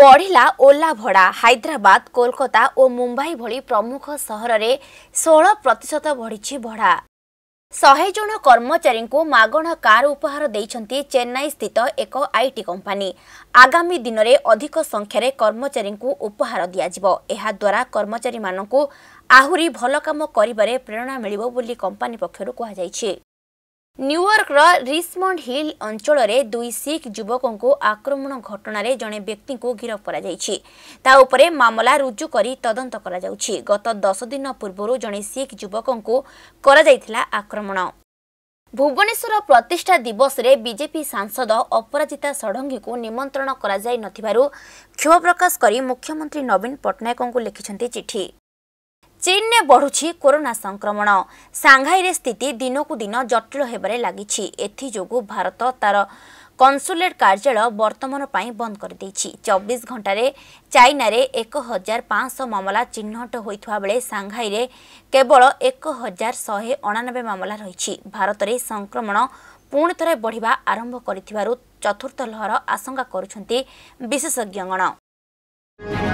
ବଢ଼ିଲା ଓଲା ଭଡ଼ା ହାଇଦ୍ରାବାଦ କୋଲକାତା ଓ ମୁମ୍ବାଇ ଭଳି ପ୍ରମୁଖ ସହରରେ ଷୋହଳ ପ୍ରତିଶତ ବଢ଼ିଛି ଭଡ଼ା ଶହେ ଜଣ କର୍ମଚାରୀଙ୍କୁ ମାଗଣା କାର୍ ଉପହାର ଦେଇଛନ୍ତି ଚେନ୍ନାଇ ସ୍ଥିତ ଏକ ଆଇଟି କମ୍ପାନୀ ଆଗାମୀ ଦିନରେ ଅଧିକ ସଂଖ୍ୟାରେ କର୍ମଚାରୀଙ୍କୁ ଉପହାର ଦିଆଯିବ ଏହାଦ୍ୱାରା କର୍ମଚାରୀମାନଙ୍କୁ ଆହୁରି ଭଲ କାମ କରିବାରେ ପ୍ରେରଣା ମିଳିବ ବୋଲି କମ୍ପାନୀ ପକ୍ଷରୁ କୁହାଯାଇଛି ନ୍ୟୁୟର୍କର ରିସ୍ମଣ୍ଡ ହିଲ୍ ଅଞ୍ଚଳରେ ଦୁଇ ଶିଖ୍ ଯୁବକଙ୍କୁ ଆକ୍ରମଣ ଘଟଣାରେ ଜଣେ ବ୍ୟକ୍ତିଙ୍କୁ ଗିରଫ କରାଯାଇଛି ତା ଉପରେ ମାମଲା ରୁଜୁ କରି ତଦନ୍ତ କରାଯାଉଛି ଗତ ଦଶ ଦିନ ପୂର୍ବରୁ ଜଣେ ଶିଖ୍ ଯୁବକଙ୍କୁ କରାଯାଇଥିଲା ଆକ୍ରମଣ ଭୁବନେଶ୍ୱର ପ୍ରତିଷ୍ଠା ଦିବସରେ ବିଜେପି ସାଂସଦ ଅପରାଜିତା ଷଡ଼ଙ୍ଗୀଙ୍କୁ ନିମନ୍ତ୍ରଣ କରାଯାଇ ନଥିବାରୁ କ୍ଷୋଭ ପ୍ରକାଶ କରି ମୁଖ୍ୟମନ୍ତ୍ରୀ ନବୀନ ପଟ୍ଟନାୟକଙ୍କୁ ଲେଖିଛନ୍ତି ଚିଠି ଚୀନରେ ବଢୁଛି କରୋନା ସଂକ୍ରମଣ ସାଂଘାଇରେ ସ୍ଥିତି ଦିନକୁ ଦିନ ଜଟିଳ ହେବାରେ ଲାଗିଛି ଏଥିଯୋଗୁଁ ଭାରତ ତା'ର କନ୍ସୁଲେଟ୍ କାର୍ଯ୍ୟାଳୟ ବର୍ତ୍ତମାନ ପାଇଁ ବନ୍ଦ କରିଦେଇଛି ଚବିଶ ଘଣ୍ଟାରେ ଚାଇନାରେ ଏକ ହଜାର ପାଞ୍ଚଶହ ମାମଲା ଚିହ୍ନଟ ହୋଇଥିବାବେଳେ ସାଂଘାଇରେ କେବଳ ଏକ ହଜାର ଶହେ ଅଣାନବେ ମାମଲା ରହିଛି ଭାରତରେ ସଂକ୍ରମଣ ପୁଣି ଥରେ ବଢ଼ିବା ଆରମ୍ଭ କରିଥିବାରୁ ଚତୁର୍ଥ ଲହର ଆଶଙ୍କା କରୁଛନ୍ତି ବିଶେଷଜ୍ଞଗଣ Thank you.